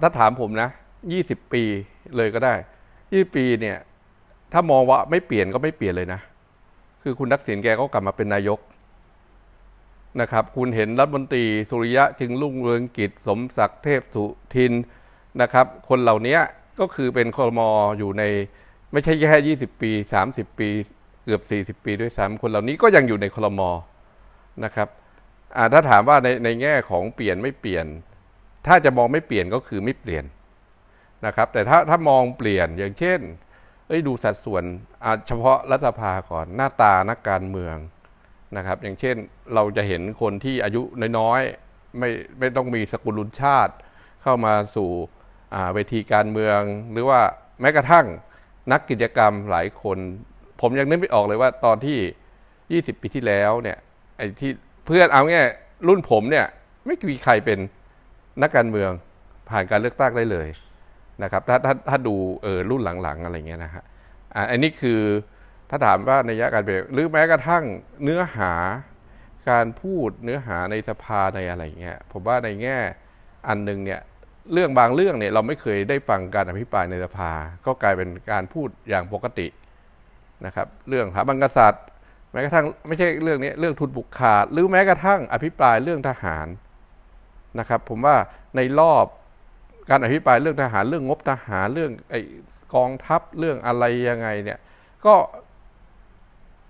ถ้าถามผมนะ ยี่สิบปีเลยก็ได้ ยี่ปีเนี่ย ถ้ามองว่าไม่เปลี่ยนก็ไม่เปลี่ยนเลยนะ คือคุณทักษิณแกก็กลับมาเป็นนายกนะครับ คุณเห็นรัฐมนตรี สุริยะจึงรุ่งเรืองกิจสมศักดิ์เทพสุทินนะครับ คนเหล่านี้ก็คือเป็นคอมออยู่ใน ไม่ใช่แค่ยี่สิบปีสสามิบปี เกือบสสี่ิบปีด้วยซ้ำคนเหล่านี้ก็ยังอยู่ในคอมอนะครับถ้าถามว่าในในแง่ของเปลี่ยนไม่เปลี่ยนถ้าจะมองไม่เปลี่ยนก็คือไม่เปลี่ยนนะครับ แต่ถ้าถ้ามองเปลี่ยนอย่างเช่น เอ้ยดูสัดส่วนเฉพาะรัฐสภาก่อน หน้าตานักการเมืองนะครับ อย่างเช่นเราจะเห็นคนที่อายุน้อยๆไม่ไม่ต้องมีสกุลลุนชาติเข้ามาสู่เวทีการเมือง หรือว่าแม้กระทั่งนักกิจกรรมหลายคน ผมยังนึกไม่ออกเลยว่า ตอนที่ 20 ปีที่แล้ว เนี่ยไอ้ที่เพื่อนเอาง่ายรุ่นผมเนี่ยไม่มีใครเป็นนักการเมืองผ่านการเลือกตั้งได้เลย นะครับ ถ้าถ้าถ้าดูเออรุ่นหลังๆ อะไรเงี้ยนะฮะอันนี้คือถ้าถามว่าในยะการเปลี่ยนหรือแม้กระทั่งเนื้อหาการพูดเนื้อหาในสภาในอะไรเงี้ยผมว่าในแง่อันนึงเนี่ยเรื่องบางเรื่องเนี่ยเราไม่เคยได้ฟังการอภิปรายในสภาก็กลายเป็นการพูดอย่างปกตินะครับเรื่องสถาบันกษัตริย์แม้กระทั่งไม่ใช่เรื่องนี้เรื่องทุนบุกขาดหรือแม้กระทั่งอภิปรายเรื่องทหารนะครับผมว่าในรอบการอภิปรายเรื่องทหารเรื่องงบทหารเรื่องไอกองทัพเรื่องอะไรยังไงเนี่ย ก็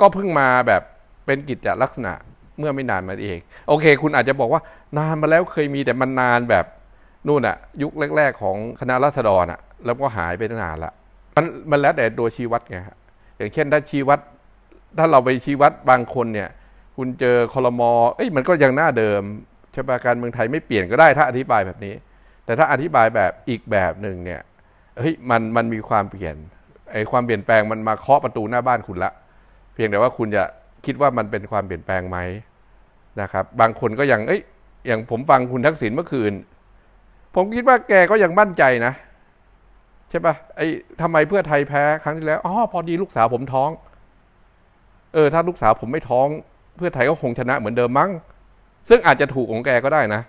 ก็เพิ่งมาแบบเป็นกิจลักษณะเมื่อไม่นานมาเอง โอเค คุณอาจจะบอกว่านานมาแล้วเคยมีแต่มันนานแบบนู่นอะยุคแรกๆ ของคณะรัษฎรอะแล้วก็หายไปนานละมันมันแล้วแต่ตัวชีวัดไงฮะอย่างเช่น ถ้าชีวัดถ้าเราไปชีวัดบางคนเนี่ย คุณเจอคอรมอเอ้ยมันก็ยังหน้าเดิมชะตาการเมืองไทยไม่เปลี่ยนก็ได้ถ้าอธิบายแบบนี้ แต่ถ้าอธิบายแบบอีกแบบหนึ่งเนี่ยเฮ้ยมันมันมีความเปลี่ยนไอ้ความเปลี่ยนแปลงมันมาเคาะประตูหน้าบ้านคุณละ เพียงแต่ว่าคุณจะคิดว่ามันเป็นความเปลี่ยนแปลงไหมนะครับ บางคนก็ยังเอ้ย อย่างผมฟังคุณทักษิณเมื่อคืนผมคิดว่าแกก็ยังมั่นใจนะใช่ปะ่ะ ไอ้ทำไมเพื่อไทยแพ้ครั้งที่แล้วอ๋อพอดีลูกสาวผมท้อง เออ ถ้าลูกสาวผมไม่ท้อง เพื่อไทยก็คงชนะ เหมือนเดิมมั้งซึ่งอาจจะถูกของแกก็ได้นะ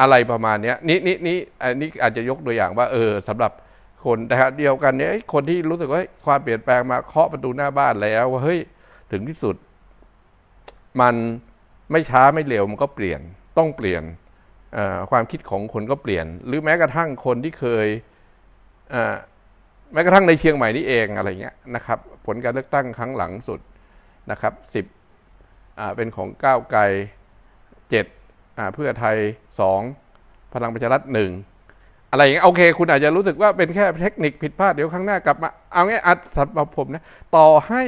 อะไรประมาณนี้ นี่นี่นี่อันนี้ อาจจะยกตัวอย่างว่า เออ สำหรับคนแต่เดียวกันเนี่ยคนที่รู้สึกว่าความเปลี่ยนแปลงมา เคาะประตูหน้าบ้านแล้ว ว่า เฮ้ย ถึงที่สุด มันไม่ช้าไม่เร็วมันก็เปลี่ยน ต้องเปลี่ยน ความคิดของคนก็เปลี่ยน หรือแม้กระทั่งคนที่เคยแม้กระทั่งในเชียงใหม่นี่เองอะไรเงี้ยนะครับ ผลการเลือกตั้งครั้งหลังสุดนะครับ สิบเป็นของก้าวไกล7เพื่อไทย2พลังประชารัฐ1อะไรอย่างเงี้ยโอเค คุณอาจจะรู้สึกว่าเป็นแค่เทคนิคผิดพลาดเดี๋ยวครั้งหน้ากลับมา เอางี้อัดสับผมนะต่อให้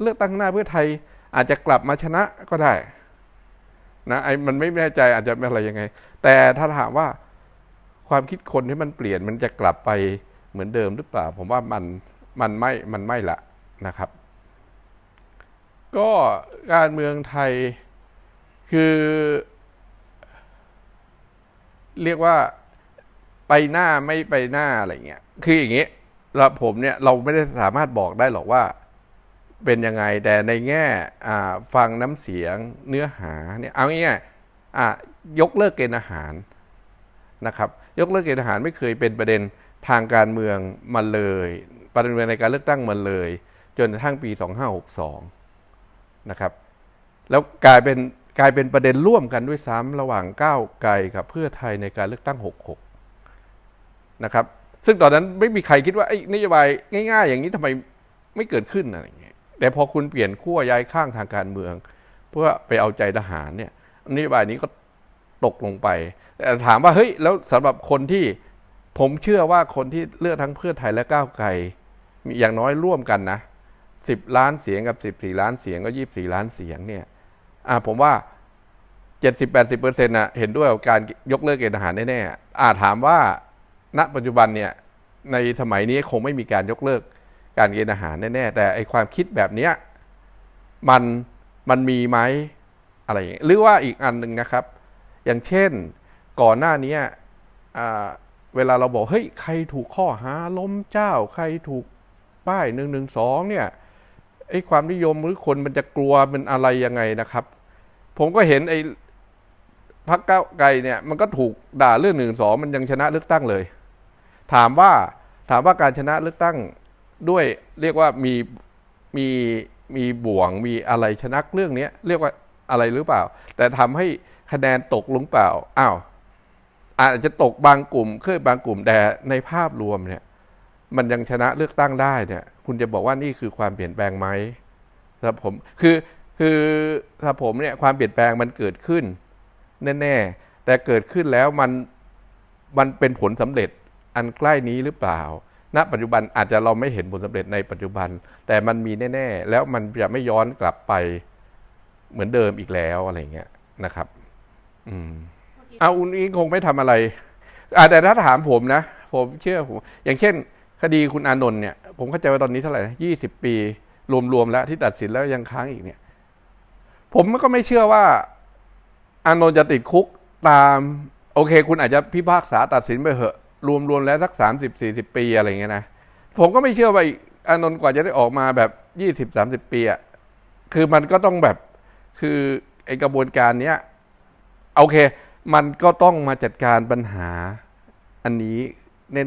เลือกตั้งหน้าเพื่อไทยอาจจะกลับมาชนะก็ได้นะไอ้มันไม่แน่ใจอาจจะเป็นอะไรยังไง แต่ถ้าถามว่าความคิดคนที่มันเปลี่ยนมันจะกลับไปเหมือนเดิมหรือเปล่า ผมว่ามันมันไม่มันไม่ละนะครับ ก็การเมืองไทยคือเรียกว่าไปหน้าไม่ไปหน้าอะไรเงี้ย คืออย่างงี้เราผมเนี่ยเราไม่ได้สามารถบอกได้หรอกว่าเป็นยังไง แต่ในแง่ฟังน้ำเสียงเนื้อหา เนี่ยเอาง่ายๆยกเลิกเกณฑ์อาหารนะครับ ยกเลิกเกณฑ์อาหารไม่เคยเป็นประเด็นทางการเมืองมาเลย ประเด็นในการเลือกตั้งมาเลย จนกระทั่งปี2562นะครับ แล้วกลายเป็นกลายเป็นประเด็นร่วมกันด้วยซ้ำระหว่างก้าวไกลกับเพื่อไทยในการเลือกตั้ง 66 นะครับ ซึ่งตอนนั้นไม่มีใครคิดว่าไอ้นโยบายง่าย ๆ อย่างนี้ทำไมไม่เกิดขึ้นอะไรอย่างเงี้ยแต่พอคุณเปลี่ยนขั้วย้ายข้างทางการเมือง เพื่อไปเอาใจทหารเนี่ยนโยบายนี้ก็ตกลงไปแต่ถามว่าเฮ้ยแล้วสำหรับคนที่ผมเชื่อว่าคนที่เลือกทั้งเพื่อไทยและก้าวไกลมีอย่างน้อยร่วมกันนะ10ล้านเสียงกับ14ล้านเสียงก็24ล้านเสียงเนี่ยอ่าผมว่า70-80%เนะ่ะเห็นด้วยกับการยกเลิกเกณฑ์ทหารแน่ๆอาถามว่าณปัจจุบันเนี่ย ในสมัยนี้คงไม่มีการยกเลิกการเกณฑ์อาหารแน่ๆแต่ไอความคิดแบบเนี้ยมันมันมีไหมอะไรอย่างเงี้ยหรือว่าอีกอันหนึ่งนะครับ อย่างเช่นก่อนหน้านี้เวลาเราบอกเฮ้ยใครถูกข้อหาล้มเจ้า ใครถูกป้ายหนึ่งหนึ่งสองเนี่ยไอความนิยมหรือคนมันจะกลัวมันอะไรยังไงนะครับผมก็เห็น ไอ้พักเก้าไกลเนี่ยมันก็ถูกด่าเรื่องหนึ่งสองมันยังชนะเลือกตั้งเลย ถามว่าถามว่าการชนะเลือกตั้งด้วยเรียกว่ามีมีมีบ่วง มีอะไรชนะเรื่องนี้ย เรียกว่าอะไรหรือเปล่า แต่ทำให้คะแนนตกลงเปล่าอ้าว อาจจะตกบางกลุ่มเคยบางกลุ่มแต่ในภาพรวมเนี่ย มันยังชนะเลือกตั้งได้เนี่ย คุณจะบอกว่านี่คือความเปลี่ยนแปลงไหมครับผมคือคือถ้าผมเนี่ย ความเปลี่ยนแปลงมันเกิดขึ้นแน่ ๆ แต่เกิดขึ้นแล้วมันมันเป็นผลสำเร็จอันใกล้นี้หรือเปล่า ณ ปัจจุบันอาจจะเราไม่เห็นผลสำเร็จในปัจจุบัน แต่มันมีแน่ ๆ แล้วมันจะไม่ย้อนกลับไปเหมือนเดิมอีกแล้วอะไรเงี้ยนะครับ อืมเอาอุนงอิคงไม่ทำอะไรอแต่ถ้าถามผมนะ ผม เชื่อผมอย่างเช่น คดีคุณอานนท์เนี่ยผมเข้าใจว่าตอนนี้เท่าไหร่ยี่สิบปีรวมๆแล้วที่ตัดสินแล้วยังค้างอีกเนี่ยผมก็ไม่เชื่อว่าอานนท์จะติดคุกตาม โอเค คุณอาจจะพิพากษาตัดสินไปเหอะ รวมๆ แล้วสักสามสิบสี่สิบปี อะไรเงี้ยนะผมก็ไม่เชื่อว่าอานนท์กว่าจะได้ออกมาแบบยี่สิบสามสิบปีอะคือมันก็ต้องแบบคือไอกระบวนการเนี้ยโอเค มันก็ต้องมาจัดการปัญหาอันนี้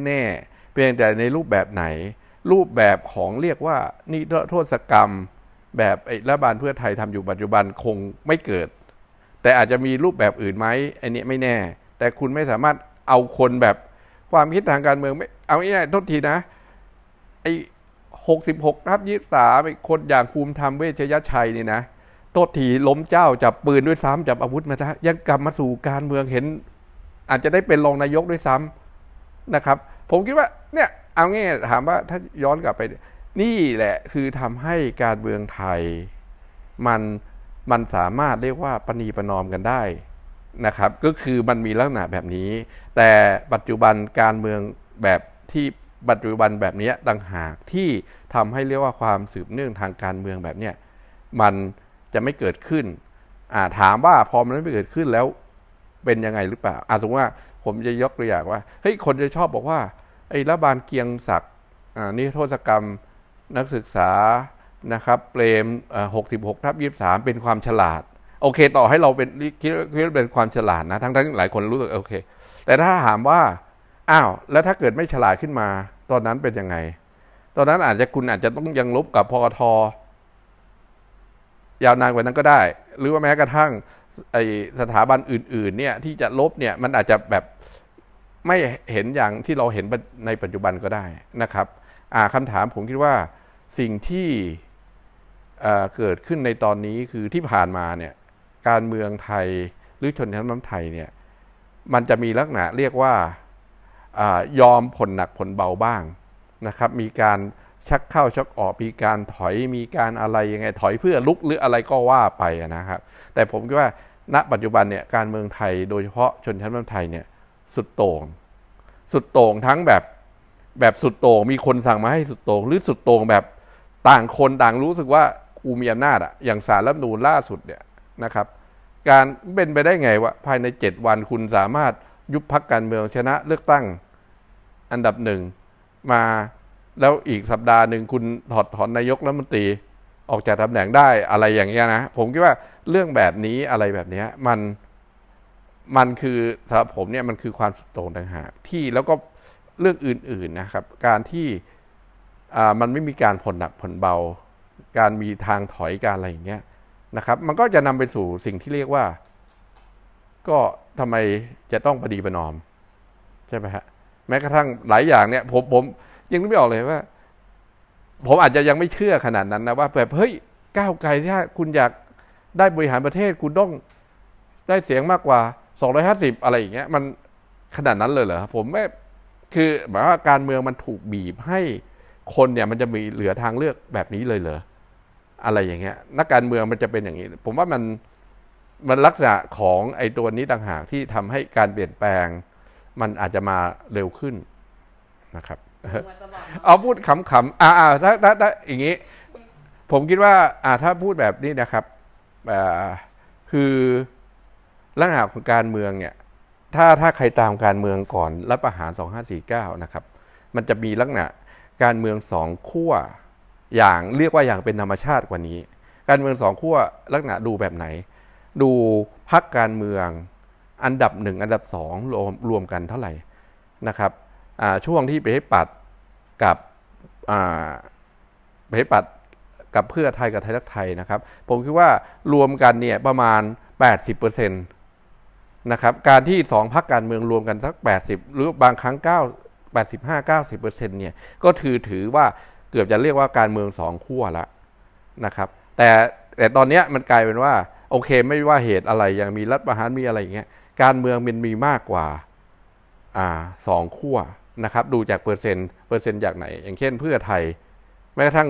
แน่ๆเพียงแต่ในรูปแบบไหน รูปแบบของเรียกว่านิรโทษกรรมแบบรัฐบาลเพื่อไทยทำอยู่ปัจจุบันคงไม่เกิด แต่อาจจะมีรูปแบบอื่นไหมอันนี้ไม่แน่ แต่คุณไม่สามารถเอาคนแบบความคิดทางการเมืองไม่ เอาง่ายๆทษทีนะ ไอ้หกสิบหกทับยี่สามไอ้คนอย่างภูมิธรรมเวชยชัยนี่นะโทษทีล้มเจ้าจับปืนด้วยซ้ำจับอาวุธมาซะยังกลับมาสู่การเมืองเห็น อาจจะได้เป็นรองนายกด้วยซ้ำนะครับ ผมคิดว่า เนี่ยเอาง่ายถามว่าถ้าย้อนกลับไปนี่แหละคือทำให้การเมืองไทยมันมันสามารถเรียกว่าปณีประนอมกันได้ นะครับก็คือมันมีลักษณะแบบนี้ แต่ปัจจุบันการเมืองแบบที่ปัจจุบันแบบนี้ต่างหากที่ทำให้เรียกว่าความสืบเนื่องทางการเมืองแบบเนี้ยมันจะไม่เกิดขึ้น ถามว่าพอมันไม่เกิดขึ้นแล้วเป็นยังไงหรือเปล่าอาสมมติว่าผมจะยกตัวอย่างว่าเฮ้ยคนจะชอบบอกว่าไอ้รัฐบาลเกียงศักดิ์นิ่โทษกรรมนักศึกษานะครับเปรมหกสิบหกทับยี่สามเป็นความฉลาด โอเค ต่อให้เราเป็นคิดว่าเป็นความฉลาดนะ ทั้งทั้งหลายคนรู้สึกโอเค แต่ถ้าถามว่า อ้าว แล้วถ้าเกิดไม่ฉลาดขึ้นมา ตอนนั้นเป็นยังไง ตอนนั้นอาจจะคุณอาจจะต้องยังลบกับพอทยาวนานกว่านั้นก็ได้ หรือว่าแม้กระทั่งไอสถาบันอื่น ๆ เนี่ย ที่จะลบเนี่ยมันอาจจะแบบไม่เห็นอย่างที่เราเห็นในปัจจุบันก็ได้นะครับคำถามผมคิดว่าสิ่งที่เกิดขึ้นในตอนนี้คือที่ผ่านมาเนี่ย การเมืองไทยหรือชนชั้นน้ำไทยเนี่ยมันจะมีลักษณะเรียกว่าอยอมผลหนักผลเบาบ้างนะครับมีการชักเข้าชักออกมีการถอยมีการอะไรยังไงถอยเพื่อลุกหรืออะไรก็ว่าไปนะครับแต่ผมคิดว่าณปัจจุบันเนี่ยการเมืองไทยโดยเฉพาะชนชั้นน้ำไทยเนี่ยสุดโต่งสุดโต่งทั้งแบบแบบ สุดโต่งมีคนสั่งมาให้สุดโต่งหรือสุดโต่งแบบต่างคน ต่างรู้สึกว่ากูมีอำนาจอะอย่างสารรัฐนูนล่าสุดเนี่ยนะครับ การเป็นไปได้ไงวะภายในเจ็ดวันคุณสามารถยุบพักการเมืองชนะ เลือกตั้งอันดับหนึ่ง มาแล้วอีกสัปดาห์หนึ่งคุณถอดถอนนายกรัฐมนตรีออกจากตำแหน่งได้อะไรอย่างเงี้ยนะ ผมคิดว่าเรื่องแบบนี้อะไรแบบนี้มันมันคือสำหรับผมเนี่ยมันคือความสุดโต่งต่างหากที่แล้วก็เรื่องอื่น ๆนะครับ การที่มันไม่มีการผลหนักผลเบา การมีทางถอยการอะไรอย่างเงี้ย นะครับ มันก็จะนำไปสู่สิ่งที่เรียกว่า ก็ทำไมจะต้องปฏิบัตินอม ใช่ไหมฮะ แม้กระทั่งหลายอย่างเนี่ย ผมผม ยังไม่ออกเลยว่า ผมอาจจะยังไม่เชื่อขนาดนั้นนะ ว่าแบบ เฮ้ยก้าวไกลถ้าคุณอยากได้บริหารประเทศคุณต้องได้เสียงมากกว่า 250 อะไรอย่างเงี้ย มันขนาดนั้นเลยเหรอผมไม่คือหมายว่าการเมืองมันถูกบีบให้คนเนี่ยมันจะมีเหลือทางเลือกแบบนี้เลยเหรออะไรอย่างเงี้ยนักการเมืองมันจะเป็นอย่างนี้ ผมว่ามันมันลักษณะของไอ้ตัวนี้ต่างหาก ที่ทำให้การเปลี่ยนแปลง มันอาจจะมาเร็วขึ้นนะครับเอาพูดขำๆอ่าถ้าถ้าถ้าอย่างนี้ ผมคิดว่าอ่า ถ้าพูดแบบนี้นะครับอ่าคือลักษณะของการเมืองเนี่ย ถ้าถ้าใครตามการเมืองก่อนรัฐประหาร2549นะครับ มันจะมีลักษณะการเมืองสองขั้วอย่างเรียกว่าอย่างเป็นธรรมชาติกว่านี้ การเมืองสองขั้วลักษณะดูแบบไหน ดูพักการเมืองอันดับหนึ่งอันดับสองรวมรวมกันเท่าไหร่นะครับช่วงที่ไปให้ปัดกับไปให้ปัดกับเพื่อไทย กับ ไทยรัก ไทยนะครับ ผมคิดว่ารวมกันเนี่ยประมาณ 80%นะครับการที่ 2พักการเมืองรวมกันสัก80หรือบางครั้ง9 85-90%เนี่ยก็ถือถือว่าเกือบจะเรียกว่าการเมืองสองขั้วละนะครับ แต่แต่ตอนนี้มันกลายเป็นว่า โอเคไม่ว่าเหตุอะไรยังมีรัฐประหารมีอะไรอย่างเงี้ยการเมืองมันมีมากกว่าอ่าสองขั้วนะครับ ดูจากเปอร์เซ็นต์เปอร์เซ็นต์จากไหน อย่างเช่นเพื่อไทยแม้กระทั่ง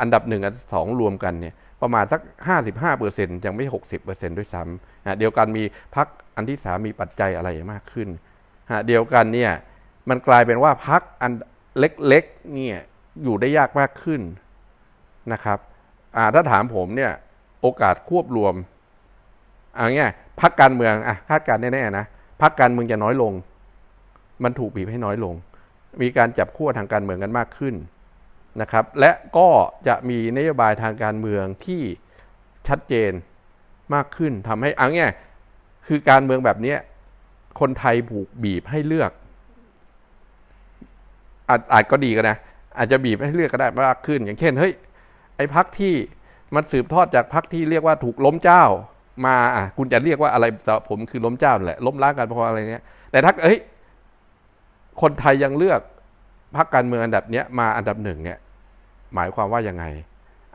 อันดับหนึ่งอันสองรวมกันเนี่ย ประมาณสัก55เปอร์เซ็นต์ยังไม่60เปอร์เซ็นต์ด้วยซ้ำนะเดียวกันมีพักอันที่สามมีปัจจัยอะไรมากขึ้นนะเดียวกันเนี่ยมันกลายเป็นว่าพักอันเล็กๆเนี่ยอยู่ได้ยากมากขึ้นนะครับถ้าถามผมเนี่ย โอกาสควบรวมเอางี้พักการเมืองอ่ะคาดการแน่ๆนะพักการเมืองจะน้อยลง มันถูกบีบให้น้อยลง มีการจับขั้วทางการเมืองกันมากขึ้นนะครับ และก็จะมีนโยบายทางการเมืองที่ชัดเจนมากขึ้นทำให้เอางี้คือการเมืองแบบนี้คนไทยผูกบีบให้เลือกอาจอาจก็ดีก็นะอาจจะบีบให้เลือกก็ได้มากขึ้น อย่างเช่น เฮ้ย ไอ้พักที่มันสืบทอดจากพักที่เรียกว่าถูกล้มเจ้ามาอ่ะคุณจะเรียกว่าอะไร ผมคือล้มเจ้าแหละ ล้มล้างกันเพราะอะไรเนี้ยแต่ถ้าเอ้ย คนไทยยังเลือก พักการเมืองอันดับเนี้ยมาอันดับหนึ่งเนี่ย หมายความว่ายังไง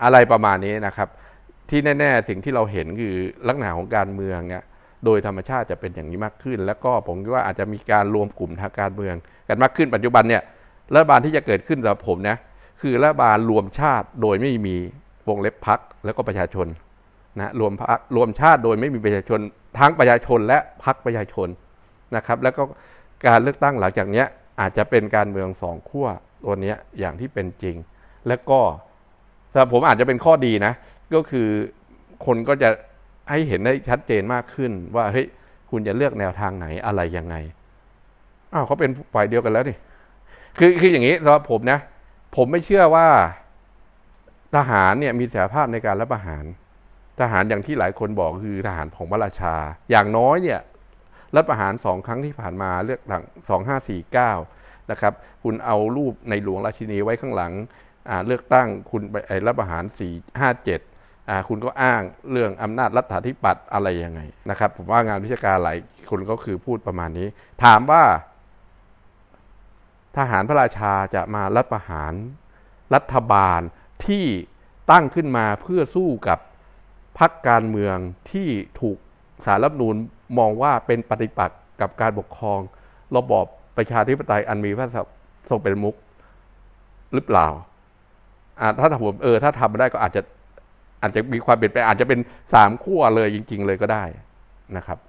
อะไรประมาณนี้นะครับ ที่แน่ๆสิ่งที่เราเห็นคือลักษณะของการเมืองเนี่ยโดยธรรมชาติจะเป็นอย่างนี้มากขึ้น แล้วก็ผมคิดว่าอาจจะมีการรวมกลุ่มทางการเมือง กันมากขึ้นปัจจุบันเนี่ยรัฐบาลที่จะเกิดขึ้นสำหรับผมนะคือรัฐบาลรวมชาติโดยไม่มีวงเล็บพักแล้วก็ประชาชนนะรวมพักรวมชาติโดยไม่มีประชาชนทั้งประชาชนและพักประชาชนนะครับ แล้วก็การเลือกตั้งหลังจากนี้อาจจะเป็นการเมืองสองขั้วตัวนี้อย่างที่เป็นจริง แล้วก็สำหรับผมอาจจะเป็นข้อดีนะ ก็คือคนก็จะให้เห็นได้ชัดเจนมากขึ้น ว่าเฮ้ยคุณจะเลือกแนวทางไหนอะไรยังไงอ้าวเขาเป็นฝ่ายเดียวกันแล้วนี่คือคืออย่างนี้สำหรับผมนะผมไม่เชื่อว่าทหารเนี่ยมีเสกยภาพในการรับประหาร ทหารอย่างที่หลายคนบอกคือทหารของพระราชา อย่างน้อยเนี่ยรับประหารสองครั้งที่ผ่านมาเลือกหลังสสองห้าี่เก้านะครับ คุณเอารูปในหลวงราชินีไว้ข้างหลังเลือกตั้งคุณไปรับประหารสี่ห้าเจ็ดคุณก็อ้างเรื่องอำนาจรัฐาธิปัตย์อะไรยังไงนะครับ ผมว่างานวิชาการหลายคนก็คือพูดประมาณนี้ ถามว่าทหารพระราชาจะมารัฐประหารรัฐบาลที่ตั้งขึ้นมาเพื่อสู้กับพรรคการเมืองที่ถูกสารรัฐนูนมองว่าเป็นปฏิปักษ์กับการปกครอง ระบอบประชาธิปไตยอันมีพระทรงเป็นมุกหรือเปล่าถ้าทำผมเออถ้าทำได้ก็อาจจะอาจจะมีความเปลี่ยนแปลงอาจจะเป็นสามขั้วเลย จริงๆ เลยก็ได้นะครับ